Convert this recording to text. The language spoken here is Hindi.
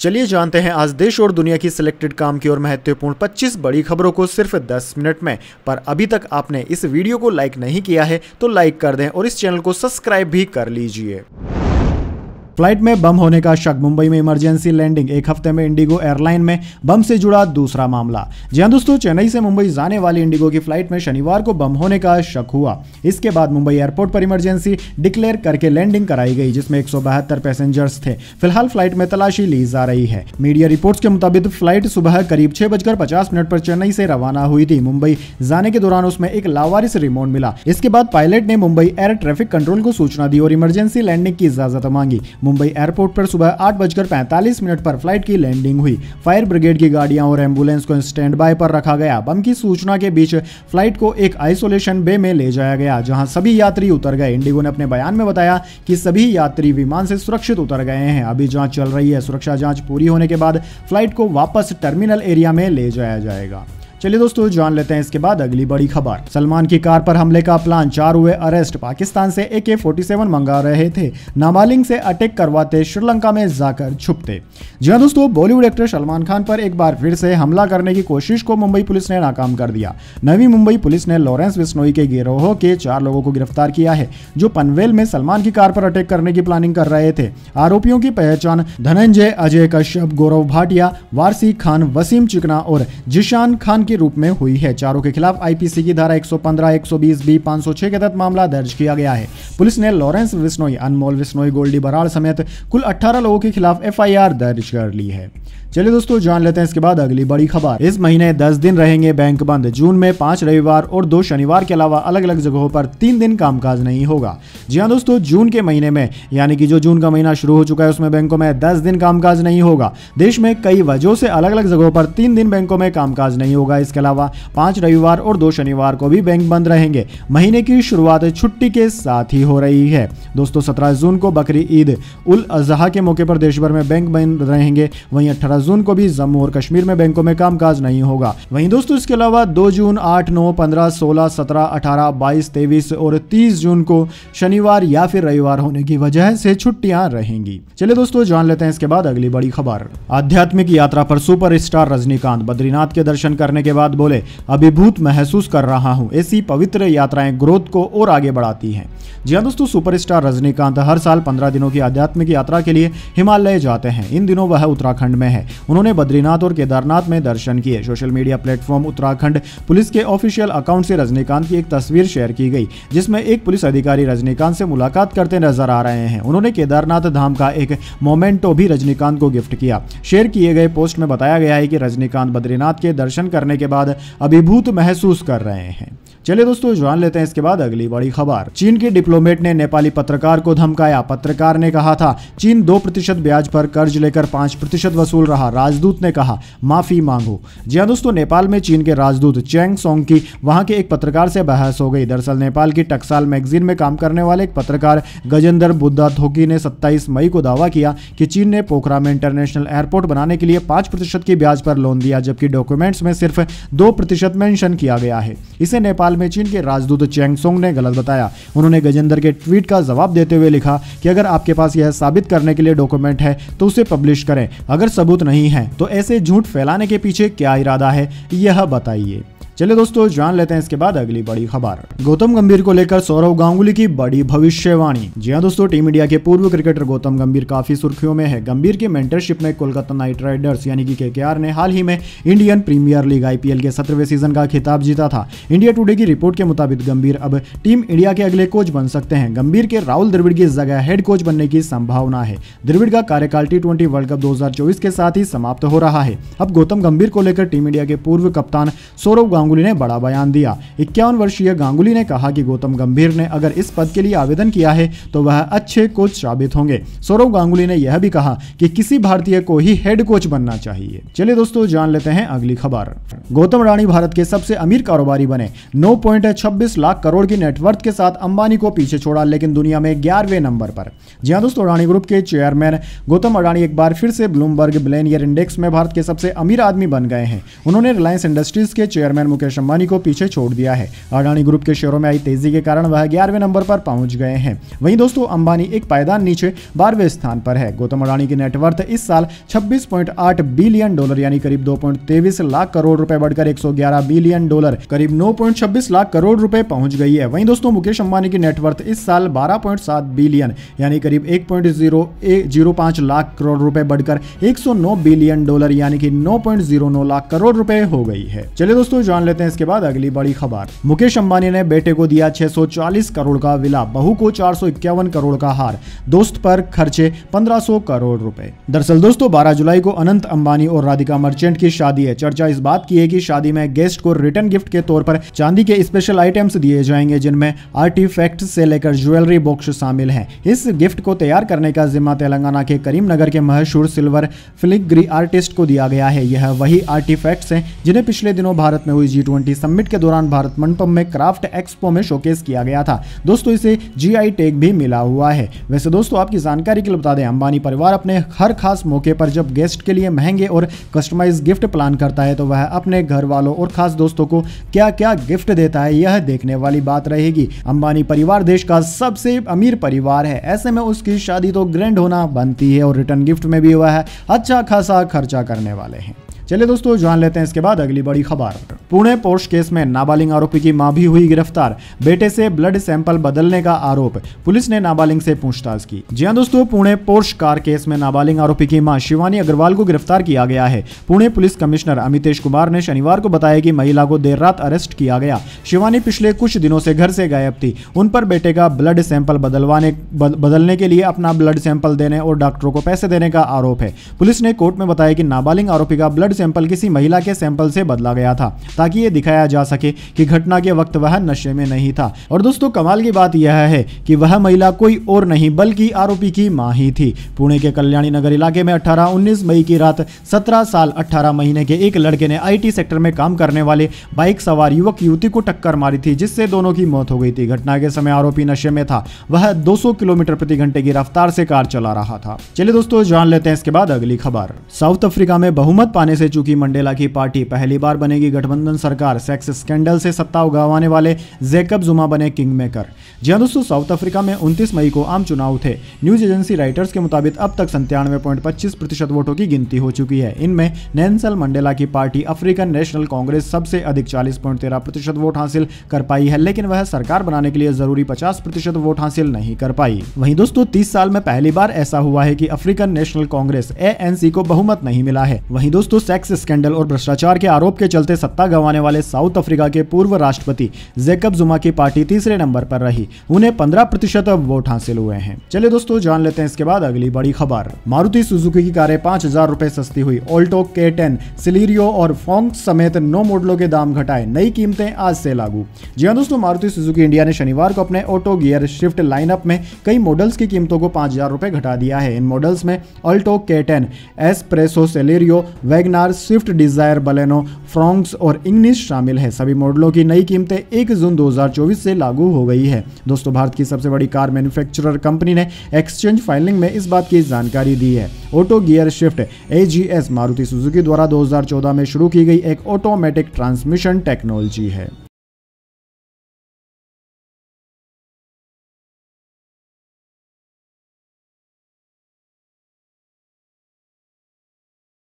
चलिए जानते हैं आज देश और दुनिया की सिलेक्टेड काम की और महत्वपूर्ण 25 बड़ी खबरों को सिर्फ 10 मिनट में पर अभी तक आपने इस वीडियो को लाइक नहीं किया है तो लाइक कर दें और इस चैनल को सब्सक्राइब भी कर लीजिए फ्लाइट में बम होने का शक मुंबई में इमरजेंसी लैंडिंग एक हफ्ते में इंडिगो एयरलाइन में बम से जुड़ा दूसरा मामला जी हाँ दोस्तों चेन्नई से मुंबई जाने वाली इंडिगो की फ्लाइट में शनिवार को बम होने का शक हुआ इसके बाद मुंबई एयरपोर्ट पर इमरजेंसी डिक्लेयर करके लैंडिंग कराई गई जिसमें एक पैसेंजर्स थे फिलहाल फ्लाइट में तलाशी ली जा रही है मीडिया रिपोर्ट के मुताबिक फ्लाइट सुबह करीब छह बजकर पचास मिनट पर चेन्नई से रवाना हुई थी मुंबई जाने के दौरान उसमें एक लावारिस रिमोट मिला इसके बाद पायलट ने मुंबई एयर ट्रैफिक कंट्रोल को सूचना दी और इमरजेंसी लैंडिंग की इजाजत मांगी मुंबई एयरपोर्ट पर सुबह आठ बजकर पैंतालीस मिनट पर फ्लाइट की लैंडिंग हुई फायर ब्रिगेड की गाड़ियां और एम्बुलेंस को स्टैंड बाय पर रखा गया बम की सूचना के बीच फ्लाइट को एक आइसोलेशन बे में ले जाया गया जहां सभी यात्री उतर गए इंडिगो ने अपने बयान में बताया कि सभी यात्री विमान से सुरक्षित उतर गए हैं अभी जांच चल रही है सुरक्षा जांच पूरी होने के बाद फ्लाइट को वापस टर्मिनल एरिया में ले जाया जाएगा चलिए दोस्तों जान लेते हैं इसके बाद अगली बड़ी खबर सलमान की कार पर हमले का प्लान चार हुए अरेस्ट पाकिस्तान से ए के फोर्टी मंगा रहे थे नाबालिग से अटैक करवाते श्रीलंका में जाकर छुपते जी हाँ दोस्तों बॉलीवुड एक्टर सलमान खान पर एक बार फिर से हमला करने की कोशिश को मुंबई पुलिस ने नाकाम कर दिया नवी मुंबई पुलिस ने लॉरेंस बिस्नोई के गिरोह के चार लोगों को गिरफ्तार किया है जो पनवेल में सलमान की कार पर अटैक करने की प्लानिंग कर रहे थे आरोपियों की पहचान धनंजय अजय कश्यप गौरव भाटिया वारसी खान वसीम चिकना और जिशान खान के रूप में हुई है चारों के खिलाफ आईपीसी की धारा 115, 120 बी 506 के तहत मामला दर्ज किया गया है पुलिस ने लॉरेंस विस्नोई अनमोल विस्नोई गोल्डी बराड़ समेत कुल 18 लोगों के खिलाफ एफआईआर दर्ज कर ली है चलिए दोस्तों जान लेते हैं इसके बाद अगली बड़ी खबर इस महीने दस दिन रहेंगे बैंक बंद जून में पांच रविवार और दो शनिवार के अलावा अलग अलग जगहों पर तीन दिन कामकाज नहीं होगा जी हाँ दोस्तों जून के महीने में यानी कि जो जून का महीना शुरू हो चुका है उसमें बैंकों में दस दिन कामकाज नहीं होगा देश में कई वजहों से अलग अलग जगहों पर तीन दिन बैंकों में कामकाज नहीं होगा होगा इसके अलावा पाँच रविवार और दो शनिवार को भी बैंक बंद रहेंगे महीने की शुरुआत छुट्टी के साथ ही हो रही है दोस्तों सत्रह जून को बकरी ईद उल अजहा के मौके पर भर में बैंक बंद रहेंगे वहीं अठारह जून को भी जम्मू और कश्मीर में बैंकों में कामकाज नहीं होगा वहीं दोस्तों इसके अलावा दो जून आठ नौ पंद्रह सोलह सत्रह अठारह बाईस तेईस और तीस जून को शनिवार या फिर रविवार होने की वजह से छुट्टियां रहेंगी चलिए दोस्तों जान लेते हैं इसके बाद अगली बड़ी खबर आध्यात्मिक यात्रा पर सुपरस्टार रजनीकांत बद्रीनाथ के दर्शन करने के के बाद बोले अभिभूत महसूस कर रहा हूं ऐसी पवित्र यात्राएं ग्रोथ को और आगे बढ़ाती हैं जी हाँ दोस्तों सुपरस्टार रजनीकांत हर साल पंद्रह दिनों की आध्यात्मिक यात्रा के लिए हिमालय जाते हैं इन दिनों वह उत्तराखंड में है उन्होंने बद्रीनाथ और केदारनाथ में दर्शन किए social media platform Uttarakhand police के ऑफिशियल अकाउंट से रजनीकांत की एक तस्वीर शेयर की गई जिसमें एक पुलिस अधिकारी रजनीकांत से मुलाकात करते नजर आ रहे हैं उन्होंने केदारनाथ धाम का एक मोमेंटो भी रजनीकांत को गिफ्ट किया शेयर किए गए पोस्ट में बताया गया है कि रजनीकांत बद्रीनाथ के दर्शन करने के बाद अभिभूत महसूस कर रहे हैं चलिए दोस्तों जान लेते हैं इसके बाद अगली बड़ी खबर चीन के डिप्लोमेट ने नेपाली पत्रकार को धमकाया पत्रकार ने कहा था चीन दो प्रतिशत ब्याज पर कर्ज लेकर पांच प्रतिशत वसूल रहा राजदूत ने कहा माफी मांगो जी हाँ दोस्तों नेपाल में चीन के राजदूत चैंग सोंग की वहां के एक पत्रकार से बहस हो गई दरअसल नेपाल की टक्साल मैगजीन में काम करने वाले एक पत्रकार गजेंद्र बुद्धा थोकी ने सत्ताईस मई को दावा किया कि चीन ने पोखरा में इंटरनेशनल एयरपोर्ट बनाने के लिए पांच प्रतिशत की ब्याज पर लोन दिया जबकि डॉक्यूमेंट्स में सिर्फ दो प्रतिशत मेंशन किया गया है इसे नेपाल में चीन के राजदूत चेंगसोंग ने गलत बताया उन्होंने गजेंद्र के ट्वीट का जवाब देते हुए लिखा कि अगर आपके पास यह साबित करने के लिए डॉक्यूमेंट है तो उसे पब्लिश करें अगर सबूत नहीं है तो ऐसे झूठ फैलाने के पीछे क्या इरादा है यह बताइए चले दोस्तों जान लेते हैं इसके बाद अगली बड़ी खबर गौतम गंभीर को लेकर सौरव गांगुली की बड़ी भविष्यवाणी जी हाँ दोस्तों टीम इंडिया के पूर्व क्रिकेटर गौतम गंभीर काफी सुर्खियों में है गंभीर की मेंटरशिप में कोलकाता नाइट राइडर्स यानी कि केकेआर ने हाल ही में इंडियन प्रीमियर लीग आईपीएल के सत्रहवें सीजन का खिताब जीता था इंडिया टूडे की रिपोर्ट के मुताबिक गंभीर अब टीम इंडिया के अगले कोच बन सकते हैं गंभीर के राहुल द्रविड़ की जगह हेड कोच बनने की संभावना है द्रविड़ का कार्यकाल टी वर्ल्ड कप दो के साथ ही समाप्त हो रहा है अब गौतम गंभीर को लेकर टीम इंडिया के पूर्व कप्तान सौरव गांगुली गांगुली ने बड़ा बयान दिया इक्यावन वर्षीय गांगुली ने कहा कि गौतम गंभीर ने अगर इस पद के लिए आवेदन किया है तो वह अच्छे कोच साबित होंगे सौरव गांगुली ने यह भी कहा कि किसी भारतीय को ही हेड कोच बनना चाहिए चलिए दोस्तों जान लेते हैं अगली खबर गौतम रानी भारत के सबसे अमीर कारोबारी बने नौ लाख करोड़ की नेटवर्थ के साथ अंबानी को पीछे छोड़ा लेकिन दुनिया में ग्यारहवें नंबर पर जी हाँ दोस्तों अडानी ग्रुप के चेयरमैन गौतम अडानी एक बार फिर से ब्लूमबर्ग ब्लेनियर इंडेक्स में भारत के सबसे अमीर आदमी बन गए हैं उन्होंने रिलायंस इंडस्ट्रीज के चेयरमैन मुकेश अंबानी को पीछे छोड़ दिया है अडानी ग्रुप के शेयरों में आई तेजी के कारण वह ग्यारहवें नंबर पर पहुंच गए हैं वहीं दोस्तों अंबानी एक पायदान नीचे बारहवें स्थान पर है गौतम अडानी की नेटवर्थ इस साल छब्बीस बिलियन डॉलर यानी करीब दो लाख करोड़ रुपए बढ़कर एक बिलियन डॉलर करीब नौ लाख करोड़ रुपए पहुंच गई है वहीं दोस्तों मुकेश अंबानी की नेटवर्थ इस साल बारह बिलियन यानी करीब एक लाख करोड़ रुपए बढ़कर एक बिलियन डॉलर यानी कि 9.09 लाख करोड़ रुपए हो गई है चलिए दोस्तों जान लेते हैं इसके बाद अगली बड़ी खबर मुकेश अंबानी ने बेटे को दिया 640 करोड़ का विला बहू को चार करोड़ का हार दोस्त पर खर्चे 1500 करोड़ रुपए दरअसल दोस्तों 12 जुलाई को अनंत अंबानी और राधिका मर्चेंट की शादी है चर्चा इस बात की है की शादी में गेस्ट को रिटर्न गिफ्ट के तौर पर चांदी के स्पेशल आइटम्स दिए जाएंगे जिनमें आर्टिफेक्ट से लेकर ज्वेलरी बॉक्स शामिल है इस गिफ्ट को तैयार करने का जिम्मा तेलंगाना के करीमनगर के मशहूर सिल्वर फिलिग्री आर्टिस्ट को दिया गया है यह वही आर्टिफैक्ट्स हैं जिन्हें पिछले दिनों भारत में हुई जी ट्वेंटी समिट के दौरान भारत मंडपम में क्राफ्ट एक्सपो में शोकेस किया गया था दोस्तों इसे जीआई टेक भी मिला हुआ है वैसे दोस्तों आपकी जानकारी के लिए बता दें अंबानी परिवार अपने हर खास मौके पर जब गेस्ट के लिए महंगे और कस्टमाइज गिफ्ट प्लान करता है तो वह अपने घर वालों और खास दोस्तों को क्या क्या गिफ्ट देता है यह देखने वाली बात रहेगी अंबानी परिवार देश का सबसे अमीर परिवार है ऐसे में उसकी शादी तो ग्रैंड होना बनती है और रिटर्न गिफ्ट में भी वह अच्छा खासा खर्चा करने वाले हैं चलिए दोस्तों जान लेते हैं इसके बाद अगली बड़ी खबर पुणे पोर्स केस में नाबालिग आरोपी की मां भी हुई गिरफ्तार बेटे से ब्लड सैंपल बदलने का आरोप पुलिस ने नाबालिग से पूछताछ की जी हां दोस्तों पुणे पोर्स कार केस में नाबालिग आरोपी की मां शिवानी अग्रवाल को गिरफ्तार किया गया है पुणे पुलिस कमिश्नर अमितेश कुमार ने शनिवार को बताया की महिला को देर रात अरेस्ट किया गया शिवानी पिछले कुछ दिनों से घर से गायब थी उन पर बेटे का ब्लड सैंपल बदलवाने बदलने के लिए अपना ब्लड सैंपल देने और डॉक्टरों को पैसे देने का आरोप है पुलिस ने कोर्ट में बताया की नाबालिग आरोपी का ब्लड सैंपल किसी महिला के सैंपल से बदला गया था ताकि ये दिखाया जा सके कि घटना के वक्त वह नशे में नहीं था और दोस्तों कमाल की बात यह है कि वह महिला कोई और नहीं बल्कि आरोपी की माँ ही थी पुणे के कल्याणी नगर इलाके में अठारह उन्नीस मई की रात सत्रह साल अठारह महीने के एक लड़के ने आई सेक्टर में काम करने वाले बाइक सवार युवक युवती को टक्कर मारी थी जिससे दोनों की मौत हो गई थी घटना के समय आरोपी नशे में था वह दो किलोमीटर प्रति घंटे की रफ्तार से कार चला रहा था चलिए दोस्तों जान लेते हैं इसके बाद अगली खबर साउथ अफ्रीका में बहुमत पाने से चुकी मंडेला की पार्टी पहली बार बनेगी गठबंधन सरकार सेक्स स्कैंडल से सत्ता उगावाने वाले जेकब जुमा बने किंग मेकर जी हाँ दोस्तों साउथ अफ्रीका में 29 मई को आम चुनाव थे न्यूज एजेंसी राइटर्स के मुताबिक अब तक संतानवे वोटों की गिनती हो चुकी है इनमें नैनसल मंडेला की पार्टी अफ्रीकन नेशनल कांग्रेस सबसे अधिक चालीस प्रतिशत वोट हासिल कर पाई है लेकिन वह सरकार बनाने के लिए जरूरी पचास प्रतिशत वोट हासिल नहीं कर पाई वहीं दोस्तों तीस साल में पहली बार ऐसा हुआ है की अफ्रीकन नेशनल कांग्रेस ए को बहुमत नहीं मिला है वहीं दोस्तों सेक्स स्कैंडल और भ्रष्टाचार के आरोप के चलते सत्ता गंवाने वाले साउथ अफ्रीका के पूर्व राष्ट्रपति जेकब जुमा की पार्टी तीसरे नंबर पर रही उन्हें पंद्रह प्रतिशत वोट हासिल हुए हैं चलिए दोस्तों जान लेते हैं इसके बाद अगली बड़ी खबर मारुति सुजुकी की कारें पांच हजार सस्ती हुई ऑल्टो के टेन सिलीरियो और फोंग समेत नौ मॉडलों के दाम घटाए नई कीमतें आज से लागू जी हाँ दोस्तों मारुति सुजुकी इंडिया ने शनिवार को अपने ऑटो गियर शिफ्ट लाइनअप में कई मॉडल्स की कीमतों को पांच हजार घटा दिया है इन मॉडल्स में Alto K ten Espresso Celerio Wagon R car Swift Dzire Baleno Fronx और इंग्लिश शामिल है सभी मॉडलों की नई कीमतें एक जून दो से लागू हो गई है दोस्तों भारत की सबसे बड़ी कार मैन्युफैक्चर कंपनी ने एक्सचेंज फाइलिंग में इस बात की जानकारी दी है auto gear shift a Maruti Suzuki द्वारा 2014 में शुरू की गई एक ऑटोमेटिक ट्रांसमिशन टेक्नोलॉजी है